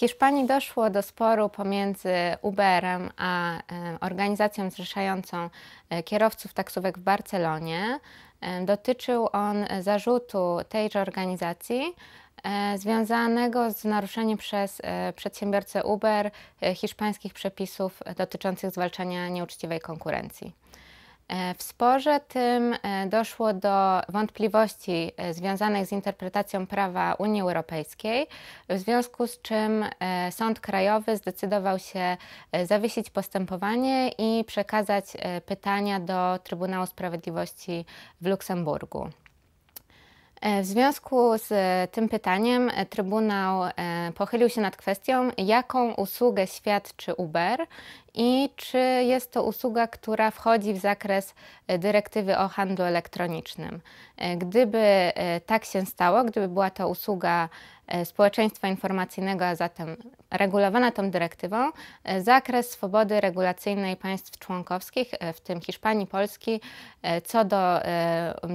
Hiszpanii doszło do sporu pomiędzy Uberem a e, organizacją zrzeszającą e, kierowców taksówek w Barcelonie. E, dotyczył on zarzutu tejże organizacji związanego z naruszeniem przez przedsiębiorcę Uber hiszpańskich przepisów dotyczących zwalczania nieuczciwej konkurencji. E, w sporze tym e, doszło do wątpliwości e, związanych z interpretacją prawa Unii Europejskiej, w związku z czym Sąd Krajowy zdecydował się zawiesić postępowanie i przekazać pytania do Trybunału Sprawiedliwości w Luksemburgu. W związku z tym pytaniem Trybunał pochylił się nad kwestią, jaką usługę świadczy Uber i czy jest to usługa, która wchodzi w zakres e, dyrektywy o handlu elektronicznym. E, gdyby e, tak się stało, gdyby była to usługa społeczeństwa informacyjnego, a zatem regulowana tą dyrektywą, zakres swobody regulacyjnej państw członkowskich, w tym Hiszpanii, Polski, co do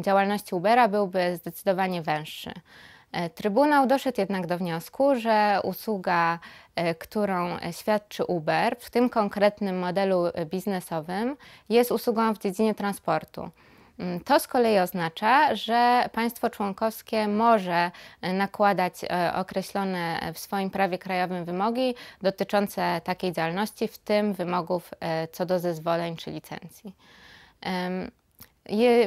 działalności Ubera byłby zdecydowanie węższy. E, Trybunał doszedł jednak do wniosku, że usługa, e, którą świadczy Uber w tym konkretnym modelu e, biznesowym, jest usługą w dziedzinie transportu. Mm, to z kolei oznacza, że państwo członkowskie może nakładać określone w swoim prawie krajowym wymogi dotyczące takiej działalności, w tym wymogów co do zezwoleń czy licencji.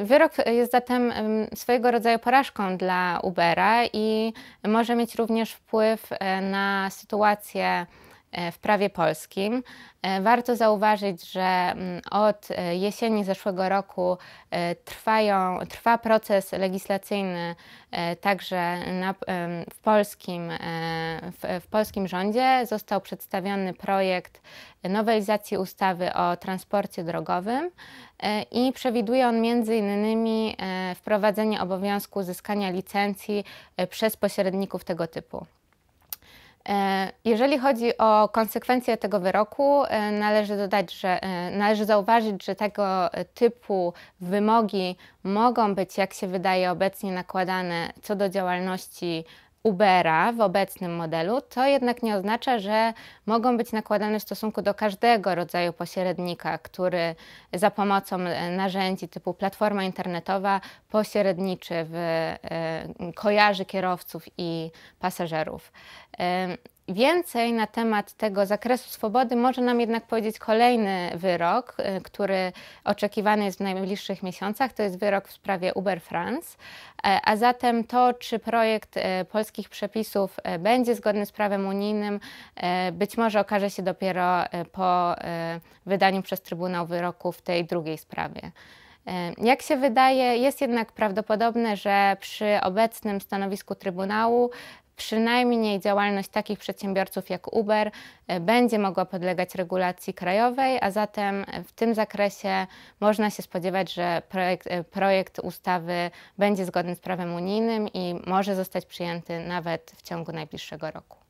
Wyrok jest zatem swojego rodzaju porażką dla Ubera i może mieć również wpływ e, na sytuację E, w prawie polskim. E, warto zauważyć, że mm, od e, jesieni zeszłego roku trwają, trwa proces legislacyjny także na, w, polskim, w, w polskim rządzie. Został przedstawiony projekt nowelizacji ustawy o transporcie drogowym i przewiduje on między innymi wprowadzenie obowiązku uzyskania licencji przez pośredników tego typu. E, jeżeli chodzi o konsekwencje tego wyroku, e, należy dodać, że e, należy zauważyć, że tego typu wymogi mogą być, jak się wydaje obecnie, nakładane co do działalności Ubera w obecnym modelu, to jednak nie oznacza, że mogą być nakładane w stosunku do każdego rodzaju pośrednika, który za pomocą e, narzędzi typu platforma internetowa pośredniczy w, e, kojarzy kierowców i pasażerów. Więcej na temat tego zakresu swobody może nam jednak powiedzieć kolejny wyrok, y, który oczekiwany jest w najbliższych miesiącach. To jest wyrok w sprawie Uber France. E, a zatem to, czy projekt e, polskich przepisów e, będzie zgodny z prawem unijnym, być może okaże się dopiero po wydaniu przez Trybunał wyroku w tej drugiej sprawie. Jak się wydaje, jest jednak prawdopodobne, że przy obecnym stanowisku Trybunału przynajmniej działalność takich przedsiębiorców jak Uber e, będzie mogła podlegać regulacji krajowej, a zatem w tym zakresie można się spodziewać, że projekt, e, projekt ustawy będzie zgodny z prawem unijnym i może zostać przyjęty nawet w ciągu najbliższego roku.